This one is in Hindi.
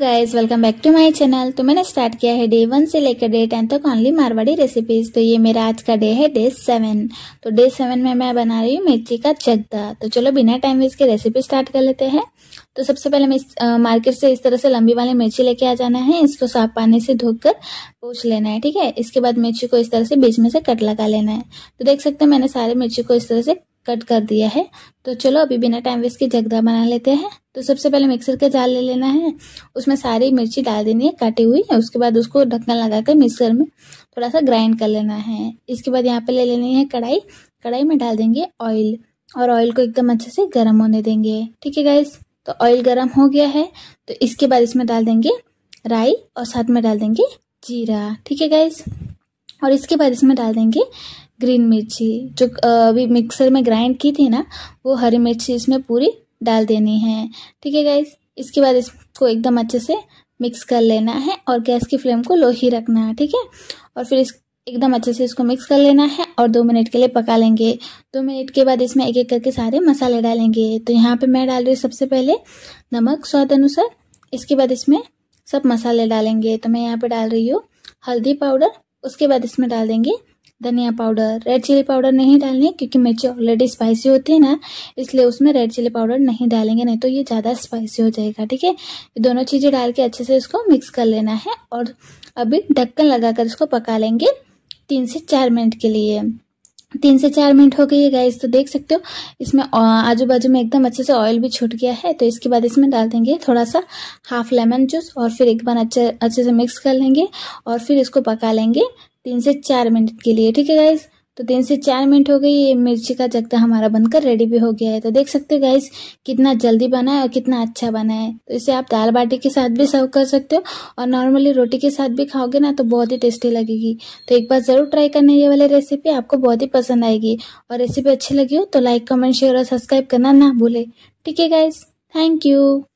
guys welcome back to my channel तो मैंने स्टार्ट किया है डे वन से लेकर डे टेन तक ऑनली मारवाड़ी रेसिपीज तो ये मेरा आज का डे है डे सेवन तो डे सेवन में मैं बना रही हूँ मिर्ची का चगदा तो चलो बिना टाइम वेस्ट के रेसिपी स्टार्ट कर लेते हैं तो सबसे पहले हमें मार्केट से इस तरह से लंबी वाली मिर्ची लेके आ जाना है इसको साफ पानी से धोकर पूछ लेना है ठीक है इसके बाद मिर्ची को इस तरह से बीच में से कट लगा लेना है तो देख सकते हैं मैंने सारे मिर्ची को इस तरह से कट कर दिया है तो चलो अभी बिना टाइम वेस्ट के जगदा बना लेते हैं तो सबसे पहले मिक्सर का जाल ले लेना है उसमें सारी मिर्ची डाल देनी है काटी हुई है उसके बाद उसको ढक्कन लगा कर मिक्सर में थोड़ा सा ग्राइंड कर लेना है इसके बाद यहाँ पे ले लेनी है कढ़ाई कढ़ाई में डाल देंगे ऑयल और ऑयल को एकदम अच्छे से गर्म होने देंगे ठीक है गाइस तो ऑयल गर्म हो गया है तो इसके बाद इसमें डाल देंगे राई और साथ में डाल देंगे जीरा ठीक है गाइस और इसके बाद इसमें डाल देंगे ग्रीन मिर्ची जो अभी मिक्सर में ग्राइंड की थी ना वो हरी मिर्ची इसमें पूरी डाल देनी है ठीक है गाइज इसके बाद इसको एकदम अच्छे से मिक्स कर लेना है और गैस की फ्लेम को लो ही रखना है ठीक है और फिर इस एकदम अच्छे से इसको मिक्स कर लेना है और दो मिनट के लिए पका लेंगे दो मिनट के बाद इसमें एक एक करके सारे मसाले डालेंगे तो यहाँ पे मैं डाल रही हूँ सबसे पहले नमक स्वाद अनुसार इसके बाद इसमें सब मसाले डालेंगे तो मैं यहाँ पे डाल रही हूँ हल्दी पाउडर उसके बाद इसमें डाल देंगे धनिया पाउडर रेड चिली पाउडर नहीं डालने क्योंकि मिर्ची ऑलरेडी स्पाइसी होती है ना इसलिए उसमें रेड चिली पाउडर नहीं डालेंगे नहीं तो ये ज़्यादा स्पाइसी हो जाएगा ठीक है दोनों चीज़ें डाल के अच्छे से इसको मिक्स कर लेना है और अभी ढक्कन लगाकर इसको पका लेंगे तीन से चार मिनट के लिए तीन से चार मिनट हो गई है गाइस तो देख सकते हो इसमें आजू बाजू में एकदम अच्छे से ऑयल भी छूट गया है तो इसके बाद इसमें डाल देंगे थोड़ा सा हाफ लेमन जूस और फिर एक बार अच्छे अच्छे से मिक्स कर लेंगे और फिर इसको पका लेंगे तीन से चार मिनट के लिए ठीक है गैस तो तीन से चार मिनट हो गई ये मिर्ची का जगता हमारा बनकर रेडी भी हो गया है तो देख सकते हो गाइस कितना जल्दी बना है और कितना अच्छा बना है तो इसे आप दाल बाटी के साथ भी सर्व कर सकते हो और नॉर्मली रोटी के साथ भी खाओगे ना तो बहुत ही टेस्टी लगेगी तो एक बार ज़रूर ट्राई करना ये वाली रेसिपी आपको बहुत ही पसंद आएगी और रेसिपी अच्छी लगी हो तो लाइक कमेंट शेयर और सब्सक्राइब करना ना भूले ठीक है गाइज थैंक यू